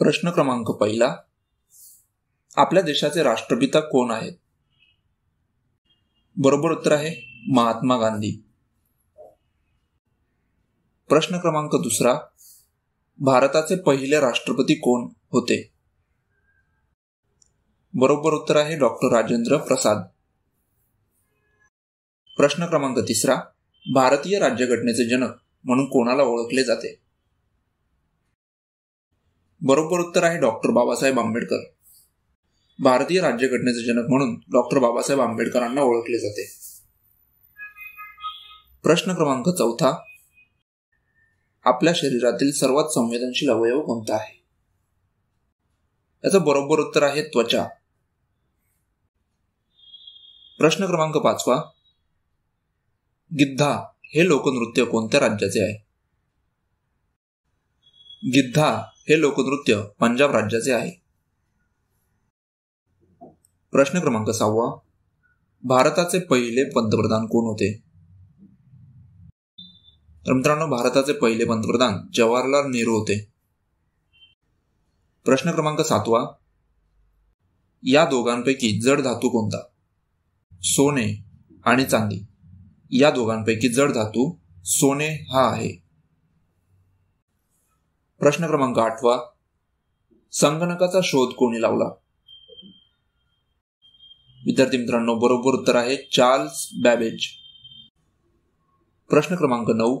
प्रश्न क्रमांक पहिला आपल्या देशाचे राष्ट्रपिता कोण आहेत बरोबर उत्तर आहे महात्मा गांधी प्रश्न क्रमांक दुसरा भारताचे पहिले राष्ट्रपती कोण होते बरोबर उत्तर आहे डॉक्टर राजेंद्र प्रसाद प्रश्न क्रमांक तिसरा भारतीय राज्यघटनेचे जनक म्हणून कोणाला ओळखले जाते बरोबर उत्तर आहे डॉक्टर बाबासाहेब आंबेडकर भारतीय राज्यघटनेचे जनक म्हणून डॉक्टर बाबासाहेब आंबेडकरांना ओळखले जाते प्रश्न क्रमांक चौथा आपल्या शरीरातील सर्वात संवेदनशील अवयव कोणता आहे याचं बरोबर उत्तर आहे त्वचा प्रश्न क्रमांक पाचवा गिद्धा हे लोकनृत्य कोणत्या राज्याचे आहे गिद्धा हे लोकनृत्य पंजाब राज्याचे आहे प्रश्न क्रमांक सहावा भारताचे पहिले पंतप्रधान कोण होते तर मित्रांनो भारताचे पहिले पंतप्रधान जवाहरलाल नेहरू होते प्रश्न क्रमांक सातवा या दोघांपैकी जड धातू कोणता सोने आणि चांदी या दोघांपैकी जड धातू सोने हा आहे प्रश्न क्रमांक आठवा संगणकाचा शोध कोणी लावला विद्यार्थी मित्रांनो बरोबर उत्तर आहे चार्ल्स बॅबेज प्रश्न क्रमांक नऊ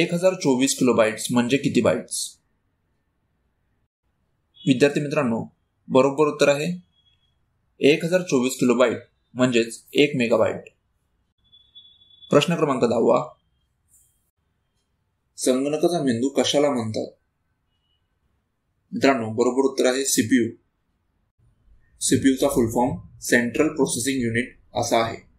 एक हजार चोवीस किलो बाईट्स म्हणजे किती बाईट्स विद्यार्थी मित्रांनो बरोबर उत्तर आहे एक हजार चोवीस किलो बाईट म्हणजेच एक मेगाबाईट प्रश्न क्रमांक दहावा संगणकाचा मेंदू कशाला म्हणतात मित्रांनो बरोबर उत्तर आहे सीपीयू सीपीयूचा full form central processing unit असा आहे